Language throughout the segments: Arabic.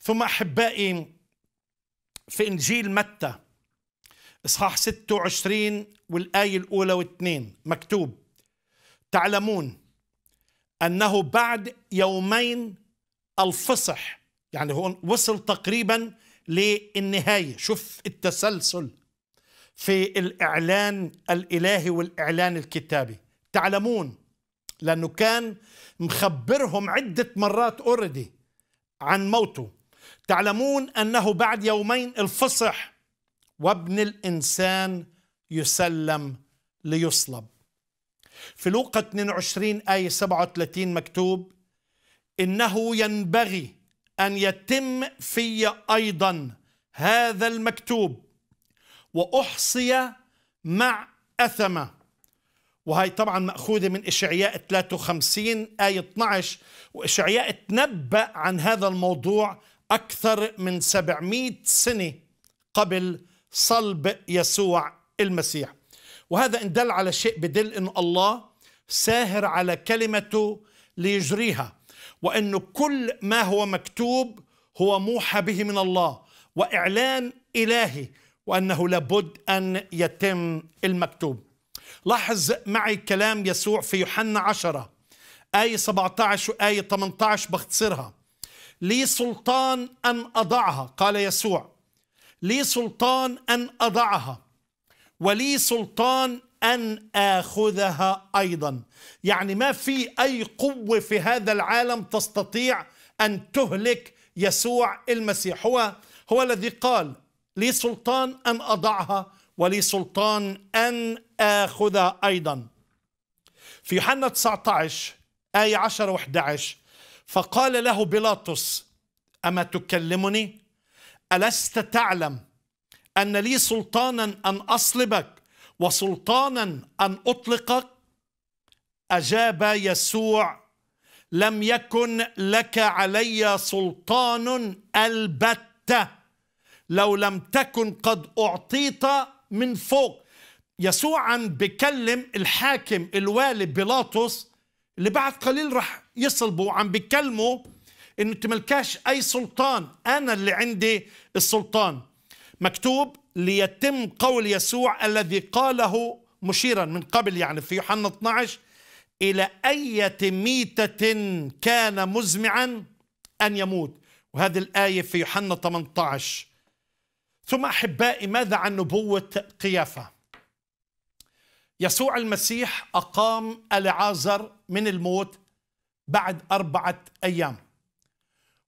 ثم أحبائي في إنجيل متى إصحاح 26 والآية الأولى والاثنين مكتوب تعلمون أنه بعد يومين الفصح يعني هون وصل تقريبا للنهاية شوف التسلسل في الإعلان الإلهي والإعلان الكتابي تعلمون لأنه كان مخبرهم عدة مرات أوريدي عن موته تعلمون انه بعد يومين الفصح وابن الانسان يسلم ليصلب في لوقا 22 آية 37 مكتوب إنه ينبغي أن يتم في أيضا هذا المكتوب وأحصي مع أثمة وهي طبعا مأخوذة من إشعياء 53 آية 12 وإشعياء تنبأ عن هذا الموضوع أكثر من 700 سنة قبل صلب يسوع المسيح وهذا إن دل على شيء بدل أن الله ساهر على كلمته ليجريها وأن كل ما هو مكتوب هو موحى به من الله وإعلان إلهي وأنه لابد أن يتم المكتوب لاحظ معي كلام يسوع في يوحنا عشرة آية 17 وآية 18 بختصرها لي سلطان أن أضعها قال يسوع لي سلطان أن أضعها ولي سلطان أن آخذها أيضا يعني ما في أي قوة في هذا العالم تستطيع أن تهلك يسوع المسيح هو هو الذي قال لي سلطان أن أضعها ولي سلطان أن آخذها أيضا في يوحنا 19 آية 10 و11 فقال له بيلاطس اما تكلمني الست تعلم ان لي سلطانا ان اصلبك وسلطانا ان اطلقك اجاب يسوع لم يكن لك علي سلطان البته لو لم تكن قد اعطيت من فوق يسوع عم بكلم الحاكم الوالي بيلاطس اللي بعد قليل رح يصلبوا وعم بيكلموا انه انت ملكاش اي سلطان انا اللي عندي السلطان مكتوب ليتم قول يسوع الذي قاله مشيرا من قبل يعني في يوحنا 12 الى اية ميتة كان مزمعا ان يموت وهذه الايه في يوحنا 18 ثم احبائي ماذا عن نبوه قيافه يسوع المسيح أقام العازر من الموت بعد أربعة أيام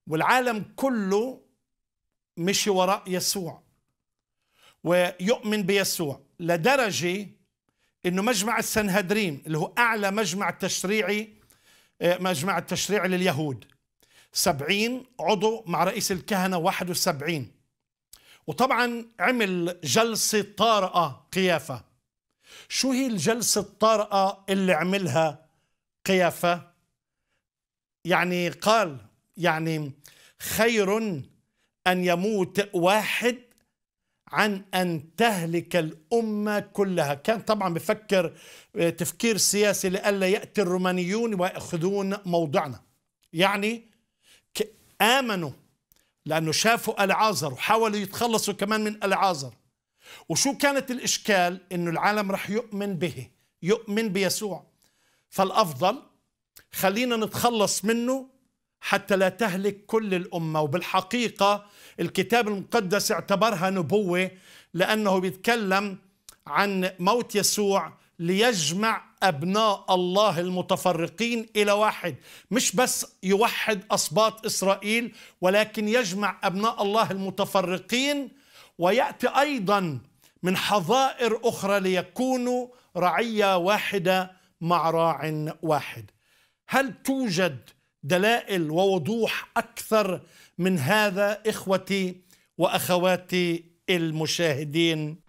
والعالم كله مشي وراء يسوع ويؤمن بيسوع لدرجة أنه مجمع السنهدرين اللي هو أعلى مجمع تشريعي آه، مجمع التشريع لليهود سبعين عضو مع رئيس الكهنة واحد وسبعين وطبعا عمل جلسة طارئة قيافة شو هي الجلسة الطارئة اللي عملها قيافة يعني قال يعني خير أن يموت واحد عن أن تهلك الأمة كلها كان طبعا بفكر آه، تفكير سياسي لألا يأتي الرومانيون ويأخذون موضعنا يعني آمنوا لأنه شافوا العازر وحاولوا يتخلصوا كمان من العازر وشو كانت الإشكال إنه العالم رح يؤمن به يؤمن بيسوع فالأفضل خلينا نتخلص منه حتى لا تهلك كل الأمة وبالحقيقة الكتاب المقدس اعتبرها نبوة لأنه بيتكلم عن موت يسوع ليجمع أبناء الله المتفرقين إلى واحد مش بس يوحد أصباط إسرائيل ولكن يجمع أبناء الله المتفرقين وياتي ايضا من حظائر اخرى ليكونوا رعيه واحده مع راع واحد هل توجد دلائل ووضوح اكثر من هذا اخوتي واخواتي المشاهدين